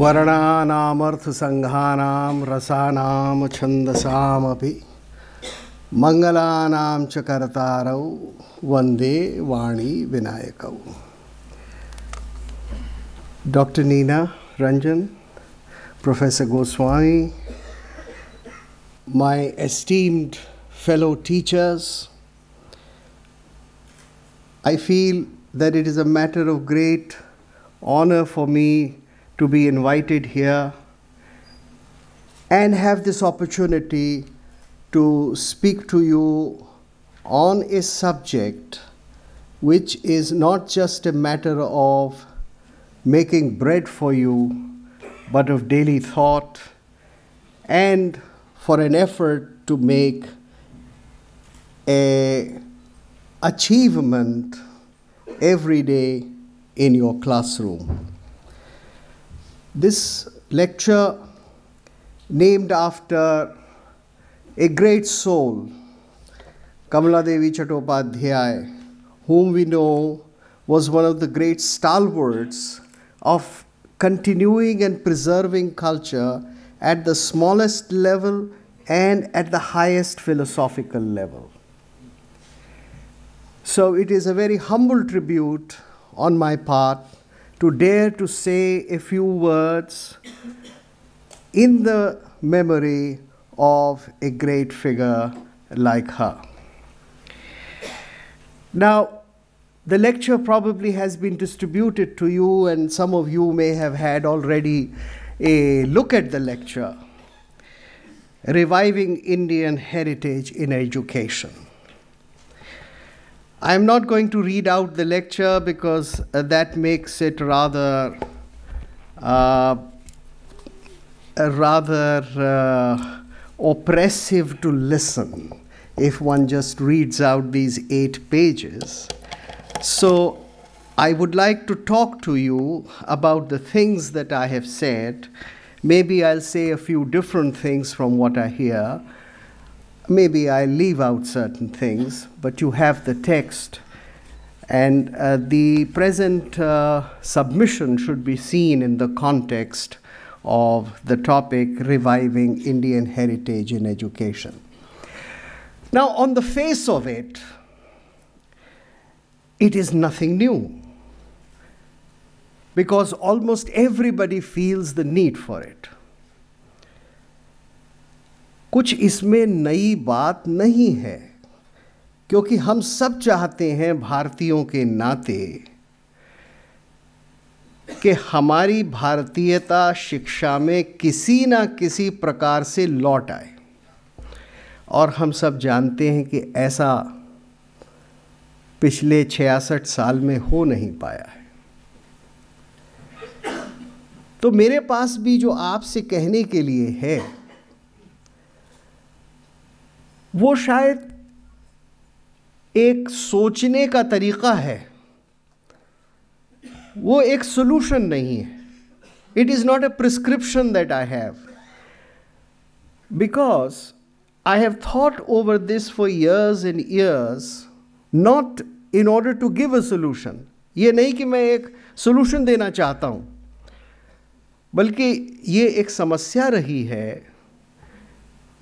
वर्णानामर्थसङ्घानां रसानां छन्दसामपि मङ्गलानां च कर्तारौ वन्दे वाणी विनायकौ doctor Neena Ranjan professor Goswami my esteemed fellow teachers I feel that it is a matter of great honour for me to be invited here and have this opportunity to speak to you on a subject which is not just a matter of making bread for you, but of daily thought and for an effort to make a achievement every day in your classroom. This lecture, named after a great soul, Kamala Devi Chattopadhyay, whom we know was one of the great stalwarts of continuing and preserving culture at the smallest level and at the highest philosophical level. So it is a very humble tribute on my part to dare to say a few words in the memory of a great figure like her. Now, the lecture probably has been distributed to you, and some of you may have had already a look at the lecture Reviving Indian Heritage in Education. I'm not going to read out the lecture because uh, that makes it rather, uh, rather uh, oppressive to listen if one just reads out these eight pages. So I would like to talk to you about the things that I have said. Maybe I'll say a few different things from what I hear maybe I leave out certain things, but you have the text. And uh, the present uh, submission should be seen in the context of the topic reviving Indian heritage in education. Now, on the face of it, it is nothing new because almost everybody feels the need for it. कुछ इसमें नई बात नहीं है क्योंकि हम सब चाहते हैं भारतीयों के नाते कि हमारी भारतीयता शिक्षा में किसी ना किसी प्रकार से लौट आए और हम सब जानते हैं कि ऐसा पिछले छियासठ साल में हो नहीं पाया है तो मेरे पास भी जो आपसे कहने के लिए है वो शायद एक सोचने का तरीका है वो एक सोल्यूशन नहीं है it is not a prescription that I have because I have thought over this for years and years not in order to give a solution ये नहीं कि मैं एक सोल्यूशन देना चाहता हूँ बल्कि ये एक समस्या रही है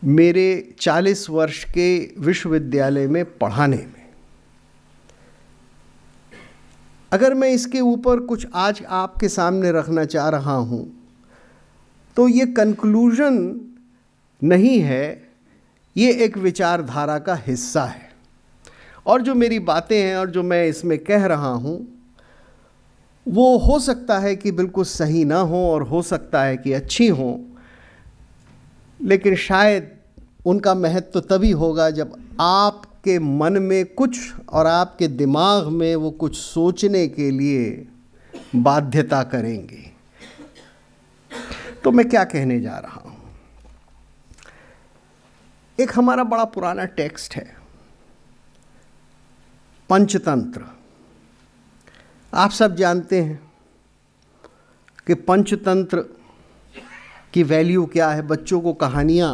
मेरे 40 वर्ष के विश्वविद्यालय में पढ़ाने में अगर मैं इसके ऊपर कुछ आज आपके सामने रखना चाह रहा हूँ तो ये कंक्लूजन नहीं है ये एक विचारधारा का हिस्सा है और जो मेरी बातें हैं और जो मैं इसमें कह रहा हूँ वो हो सकता है कि बिल्कुल सही ना हो और हो सकता है कि अच्छी हों लेकिन शायद उनका महत्व तो तभी होगा जब आपके मन में कुछ और आपके दिमाग में वो कुछ सोचने के लिए बाध्यता करेंगे तो मैं क्या कहने जा रहा हूँ एक हमारा बड़ा पुराना टेक्स्ट है पंचतंत्र आप सब जानते हैं कि पंचतंत्र की वैल्यू क्या है बच्चों को कहानियाँ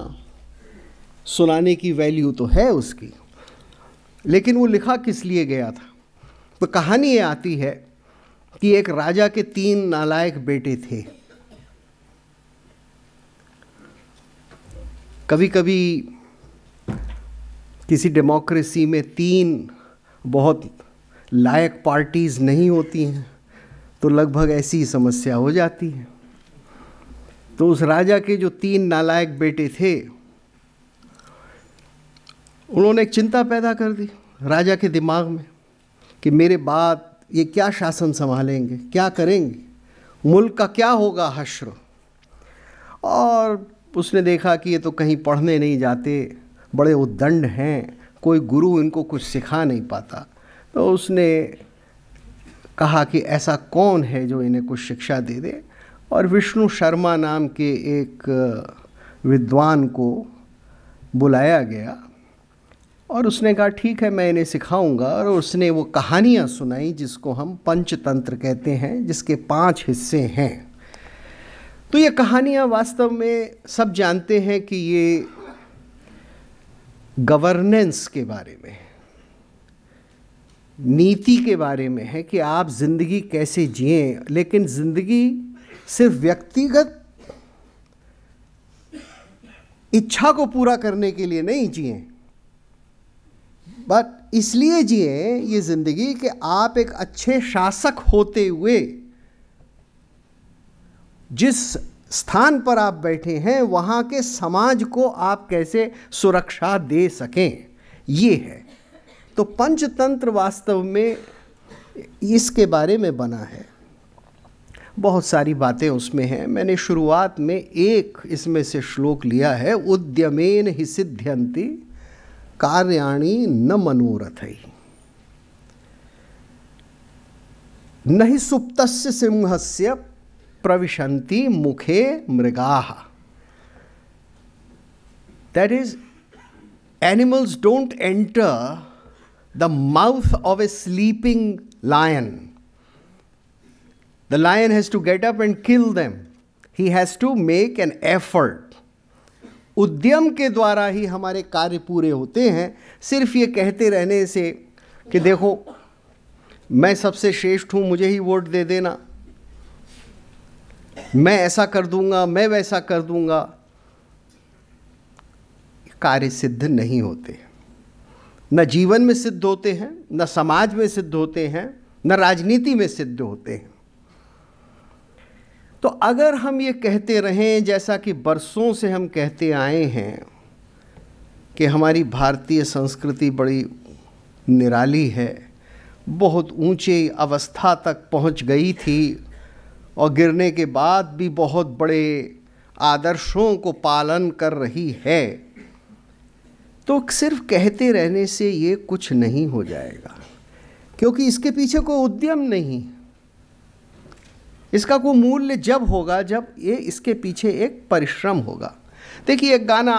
सुनाने की वैल्यू तो है उसकी लेकिन वो लिखा किस लिए गया था तो कहानी ये आती है कि एक राजा के तीन नालायक बेटे थे कभी कभी किसी डेमोक्रेसी में तीन बहुत लायक पार्टीज़ नहीं होती हैं तो लगभग ऐसी समस्या हो जाती है तो उस राजा के जो तीन नालायक बेटे थे उन्होंने एक चिंता पैदा कर दी राजा के दिमाग में कि मेरे बाद ये क्या शासन संभालेंगे क्या करेंगे मुल्क का क्या होगा हश्र और उसने देखा कि ये तो कहीं पढ़ने नहीं जाते बड़े उद्दंड हैं कोई गुरु इनको कुछ सिखा नहीं पाता तो उसने कहा कि ऐसा कौन है जो इन्हें कुछ शिक्षा दे दे और विष्णु शर्मा नाम के एक विद्वान को बुलाया गया और उसने कहा ठीक है मैं इन्हें सिखाऊंगा और उसने वो कहानियाँ सुनाई जिसको हम पंचतंत्र कहते हैं जिसके पांच हिस्से हैं तो ये कहानियाँ वास्तव में सब जानते हैं कि ये गवर्नेंस के बारे में नीति के बारे में है कि आप ज़िंदगी कैसे जिएं लेकिन ज़िंदगी सिर्फ व्यक्तिगत इच्छा को पूरा करने के लिए नहीं जिए बट इसलिए जिए ये ज़िंदगी कि आप एक अच्छे शासक होते हुए जिस स्थान पर आप बैठे हैं वहाँ के समाज को आप कैसे सुरक्षा दे सकें ये है तो पंचतंत्र वास्तव में इसके बारे में बना है बहुत सारी बातें उसमें हैं मैंने शुरुआत में एक इसमें से श्लोक लिया है उद्यमेन ही सिद्ध्यंति कार्याणी न मनोरथ ही न ही सुप्त सिंह से प्रविशंति मुखे मृगा that is animals don't enter the mouth of a sleeping lion The lion has to get up and kill them. He has to make an effort. उद्यम के द्वारा ही हमारे कार्य पूरे होते हैं सिर्फ ये कहते रहने से कि देखो मैं सबसे श्रेष्ठ हूं मुझे ही वोट दे देना मैं ऐसा कर दूंगा मैं वैसा कर दूंगा कार्य सिद्ध नहीं होते न जीवन में सिद्ध होते हैं न समाज में सिद्ध होते हैं न राजनीति में सिद्ध होते हैं तो अगर हम ये कहते रहें जैसा कि बरसों से हम कहते आए हैं कि हमारी भारतीय संस्कृति बड़ी निराली है बहुत ऊंचे अवस्था तक पहुंच गई थी और गिरने के बाद भी बहुत बड़े आदर्शों को पालन कर रही है तो सिर्फ कहते रहने से ये कुछ नहीं हो जाएगा क्योंकि इसके पीछे कोई उद्यम नहीं इसका को मूल्य जब होगा जब ये इसके पीछे एक परिश्रम होगा देखिए एक गाना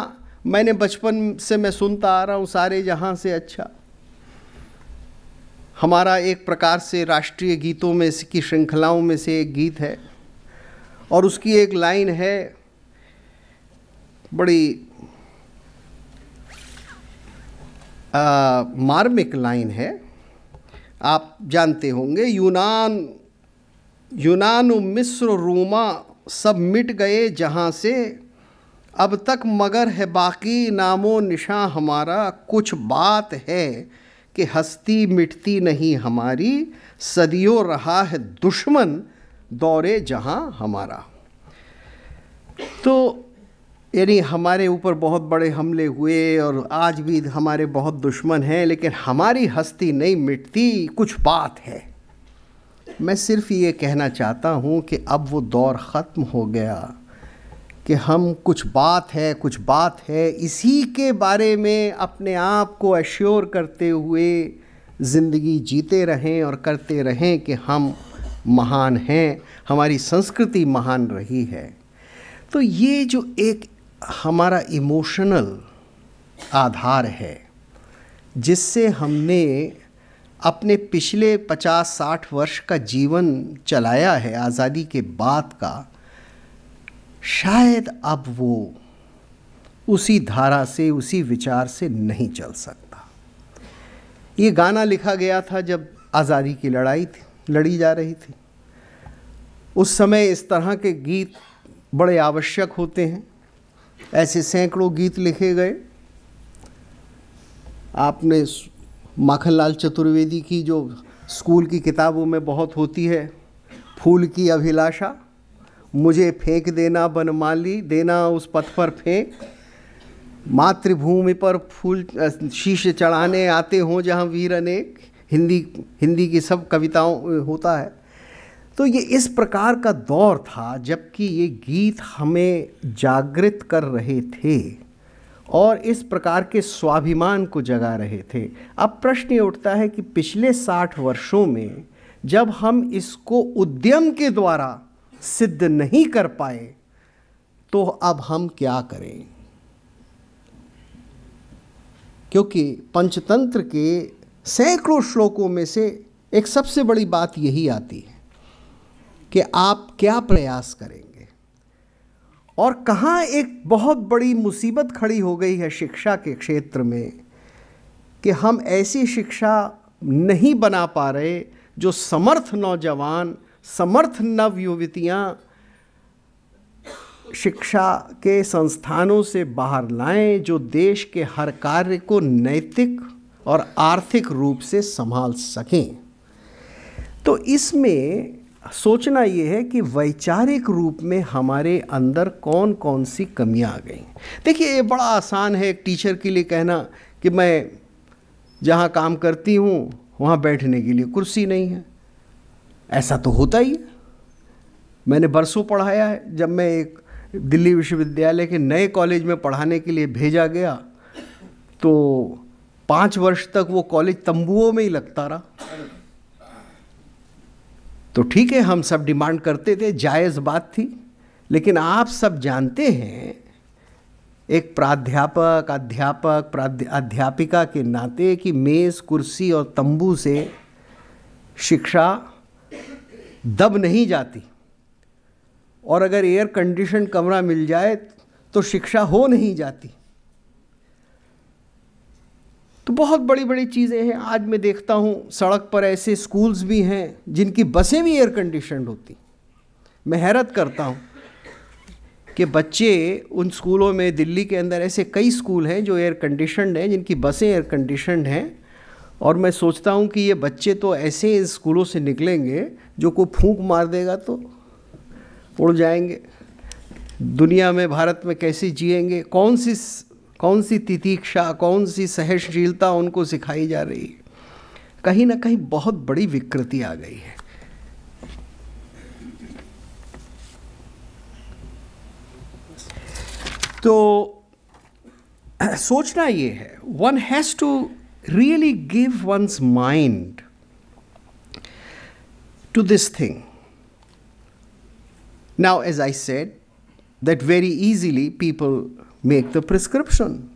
मैंने बचपन से मैं सुनता आ रहा हूँ सारे जहाँ से अच्छा हमारा एक प्रकार से राष्ट्रीय गीतों में की श्रृंखलाओं में से एक गीत है और उसकी एक लाइन है बड़ी आ, मार्मिक लाइन है आप जानते होंगे यूनान यूनान मिस्र रूमा सब मिट गए जहाँ से अब तक मगर है बाकी नामो निशा हमारा कुछ बात है कि हस्ती मिटती नहीं हमारी सदियों रहा है दुश्मन दौरे जहाँ हमारा तो यानी हमारे ऊपर बहुत बड़े हमले हुए और आज भी हमारे बहुत दुश्मन हैं लेकिन हमारी हस्ती नहीं मिटती कुछ बात है मैं सिर्फ ये कहना चाहता हूँ कि अब वो दौर ख़त्म हो गया कि हम कुछ बात है कुछ बात है इसी के बारे में अपने आप को एश्योर करते हुए ज़िंदगी जीते रहें और करते रहें कि हम महान हैं हमारी संस्कृति महान रही है तो ये जो एक हमारा इमोशनल आधार है जिससे हमने अपने पिछले 50-60 वर्ष का जीवन चलाया है आज़ादी के बाद का शायद अब वो उसी धारा से उसी विचार से नहीं चल सकता ये गाना लिखा गया था जब आज़ादी की लड़ाई थी लड़ी जा रही थी उस समय इस तरह के गीत बड़े आवश्यक होते हैं ऐसे सैकड़ों गीत लिखे गए आपने माखनलाल चतुर्वेदी की जो स्कूल की किताबों में बहुत होती है फूल की अभिलाषा मुझे फेंक देना बनमाली देना उस पथ पर फेंक मातृभूमि पर फूल शीश चढ़ाने आते हों जहाँ वीर अनेक हिंदी हिंदी की सब कविताओं होता है तो ये इस प्रकार का दौर था जबकि ये गीत हमें जागृत कर रहे थे और इस प्रकार के स्वाभिमान को जगा रहे थे अब प्रश्न ये उठता है कि पिछले साठ वर्षों में जब हम इसको उद्यम के द्वारा सिद्ध नहीं कर पाए तो अब हम क्या करें क्योंकि पंचतंत्र के सैकड़ों श्लोकों में से एक सबसे बड़ी बात यही आती है कि आप क्या प्रयास करें और कहाँ एक बहुत बड़ी मुसीबत खड़ी हो गई है शिक्षा के क्षेत्र में कि हम ऐसी शिक्षा नहीं बना पा रहे जो समर्थ नौजवान समर्थ नवयुवतियाँ शिक्षा के संस्थानों से बाहर लाएं जो देश के हर कार्य को नैतिक और आर्थिक रूप से संभाल सकें तो इसमें सोचना ये है कि वैचारिक रूप में हमारे अंदर कौन कौन सी कमियां आ गई देखिए ये बड़ा आसान है एक टीचर के लिए कहना कि मैं जहाँ काम करती हूँ वहाँ बैठने के लिए कुर्सी नहीं है ऐसा तो होता ही है मैंने बरसों पढ़ाया है जब मैं एक दिल्ली विश्वविद्यालय के नए कॉलेज में पढ़ाने के लिए भेजा गया तो पाँच वर्ष तक वो कॉलेज तंबुओं में ही लगता रहा तो ठीक है हम सब डिमांड करते थे जायज़ बात थी लेकिन आप सब जानते हैं एक प्राध्यापक अध्यापक अध्यापिका के नाते कि मेज़ कुर्सी और तंबू से शिक्षा दब नहीं जाती और अगर एयर कंडीशन कमरा मिल जाए तो शिक्षा हो नहीं जाती तो बहुत बड़ी बड़ी चीज़ें हैं आज मैं देखता हूँ सड़क पर ऐसे स्कूल्स भी हैं जिनकी बसें भी एयर कंडीशन होती मैं हैरत करता हूँ कि बच्चे उन स्कूलों में दिल्ली के अंदर ऐसे कई स्कूल हैं जो एयर कंडीशनड हैं जिनकी बसें एयर कंडीशनड हैं और मैं सोचता हूँ कि ये बच्चे तो ऐसे स्कूलों से निकलेंगे जो कोई फूंक मार देगा तो उड़ जाएंगे दुनिया में भारत में कैसे जिएंगे कौन सी कौन सी तितीक्षा कौन सी सहनशीलता उनको सिखाई जा रही है कहीं ना कहीं बहुत बड़ी विकृति आ गई है तो सोचना ये है one has to really give one's mind to this thing now as I said that very easily people make the prescription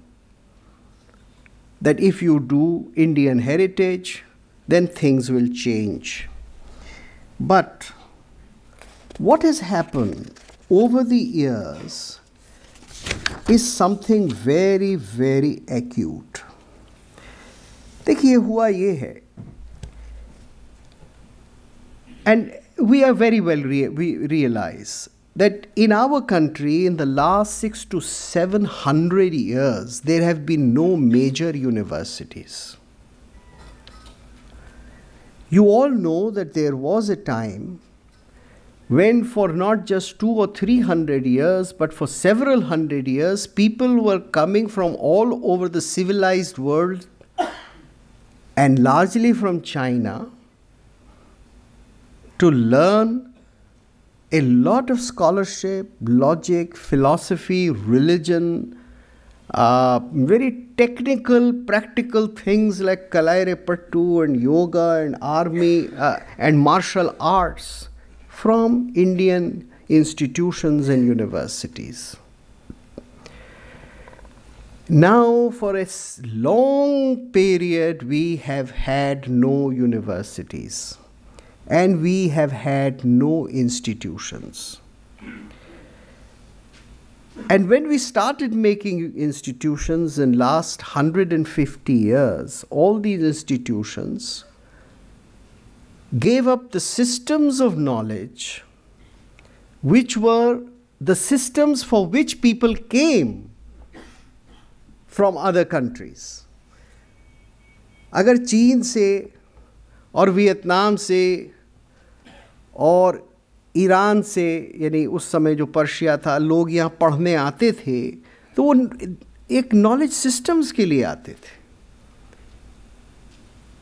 that if you do Indian heritage, then things will change. But what has happened over the years is something very, very acute. देखिए हुआ ये है and we are very well re we realize that in our country, in the last six to seven hundred years, there have been no major universities. You all know that there was a time when, for not just two or three hundred years, but for several hundred years, people were coming from all over the civilized world and largely from China to learn a lot of scholarship, logic, philosophy, religion, uh, very technical, practical things like Kalaire and yoga and army uh, and martial arts from Indian institutions and universities. Now, for a long period, we have had no universities and we have had no institutions. And when we started making institutions in last 150 years, all these institutions gave up the systems of knowledge which were the systems for which people came from other countries. अगर चीन से और Vietnam से और Iran से यानी उस समय जो पर्शिया था लोग यहाँ पढ़ने आते थे तो वो एक नॉलेज सिस्टम्स के लिए आते थे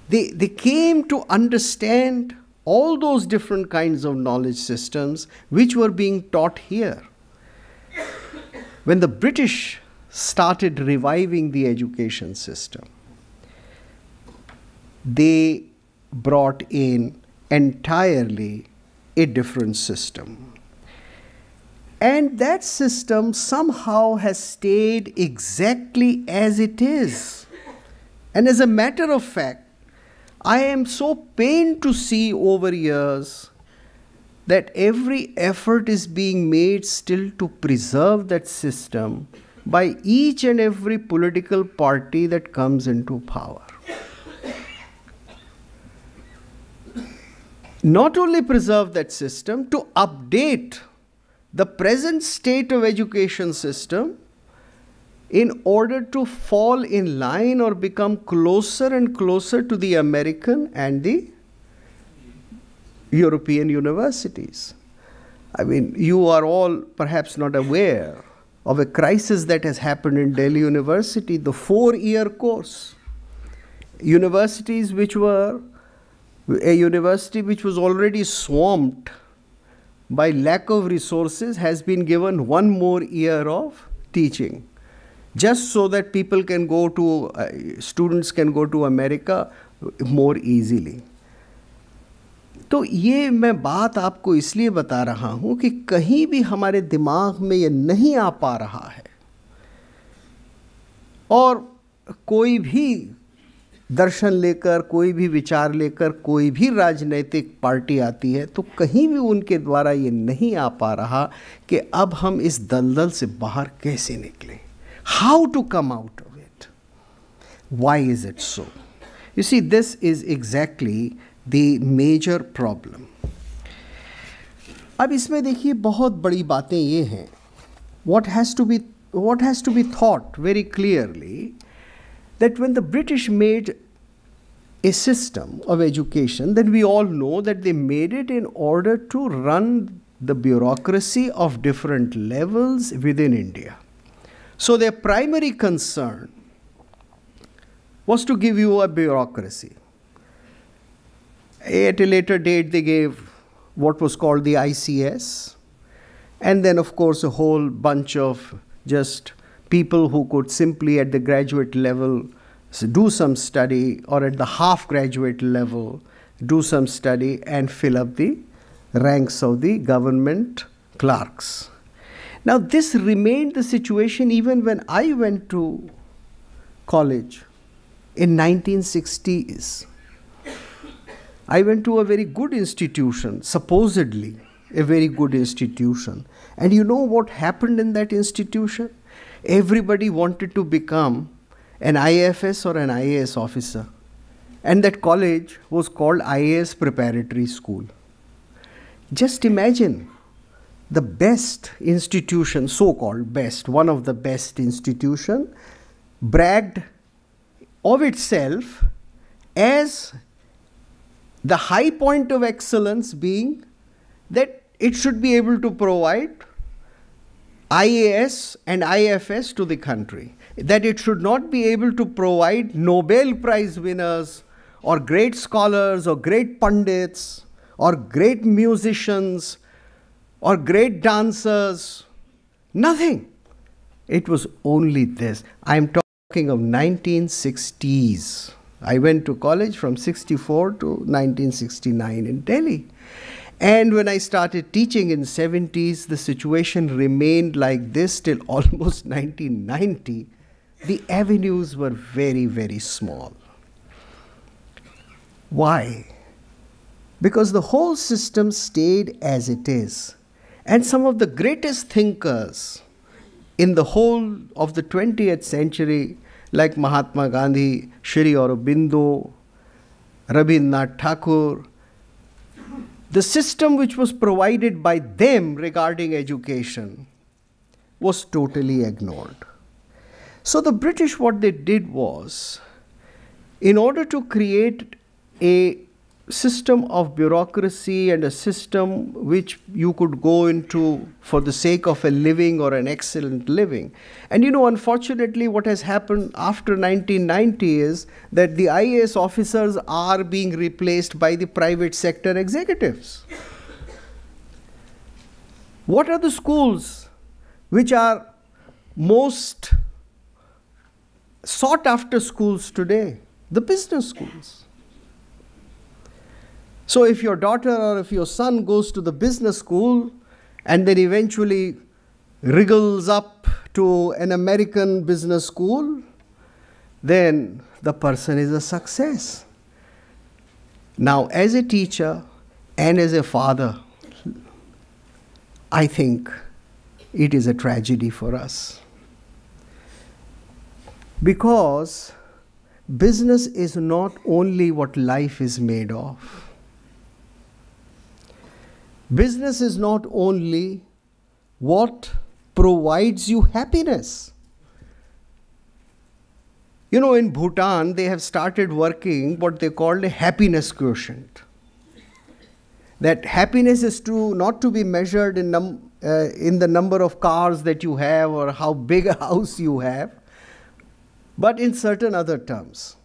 they they came to understand all those different kind of knowledge systems which were being taught here when the British started reviving the education system they brought in entirely a different system. And that system somehow has stayed exactly as it is. And as a matter of fact, I am so pained to see over years that every effort is being made still to preserve that system by each and every political party that comes into power. not only preserve that system, to update the present state of education system in order to fall in line or become closer and closer to the American and the European universities. I mean, you are all perhaps not aware of a crisis that has happened in Delhi University, the four year course. Universities which were a university which was already swamped by lack of resources has been given one more year of teaching just so that people can go to uh, students can go to america more easily तो ये मैं बात आपको इसलिए बता रहा हूँ कि कहीं भी हमारे दिमाग में ये नहीं आ पा रहा है और कोई भी दर्शन लेकर कोई भी विचार लेकर कोई भी राजनीतिक पार्टी आती है तो कहीं भी उनके द्वारा ये नहीं आ पा रहा कि अब हम इस दलदल से बाहर कैसे निकलें how to come out of it why is it so you see this is exactly the major problem अब इसमें देखिए बहुत बड़ी बातें ये हैं what has to be what has to be thought very clearly that when the British made a system of education, then we all know that they made it in order to run the bureaucracy of different levels within India. So their primary concern was to give you a bureaucracy. At a later date, they gave what was called the ICS, and then, of course, a whole bunch of just people who could simply at the graduate level do some study or at the half graduate level do some study and fill up the ranks of the government clerks. Now, this remained the situation even when I went to college in 1960s. I went to a very good institution, supposedly a very good institution. And you know what happened in that institution? everybody wanted to become an IFS or an IAS officer. And that college was called IAS Preparatory School. Just imagine the best institution, so called best, one of the best institution, bragged of itself as the high point of excellence being that it should be able to provide IAS and IFS to the country, that it should not be able to provide Nobel Prize winners or great scholars or great pundits or great musicians or great dancers. Nothing. It was only this. I'm talking of 1960s. I went to college from 64 to 1969 in Delhi. And when I started teaching in 70s, the situation remained like this till almost 1990. The avenues were very, very small. Why? Because the whole system stayed as it is. And some of the greatest thinkers in the whole of the 20th century, like Mahatma Gandhi, Sri Aurobindo, Rabindranath Tagore, the system which was provided by them regarding education was totally ignored. So the British, what they did was, in order to create a system of bureaucracy and a system which you could go into for the sake of a living or an excellent living. And you know, unfortunately, what has happened after 1990 is that the IAS officers are being replaced by the private sector executives. What are the schools which are most sought after schools today? The business schools. So if your daughter or if your son goes to the business school and then eventually wriggles up to an American business school, then the person is a success. Now, as a teacher and as a father, I think it is a tragedy for us. Because business is not only what life is made of Business is not only what provides you happiness. You know, in Bhutan, they have started working what they called a happiness quotient. That happiness is to not to be measured in, num, uh, in the number of cars that you have or how big a house you have, but in certain other terms.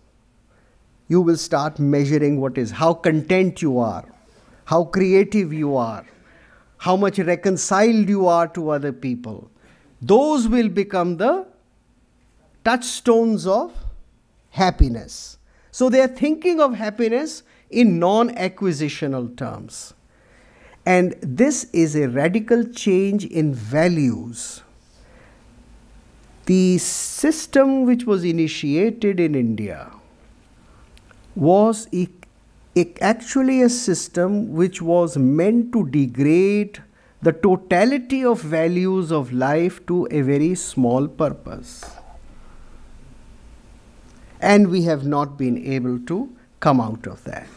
You will start measuring what is, how content you are, how creative you are, how much reconciled you are to other people. Those will become the touchstones of happiness. So they are thinking of happiness in non acquisitional terms. And this is a radical change in values. The system which was initiated in India was a actually a system which was meant to degrade the totality of values of life to a very small purpose. And we have not been able to come out of that.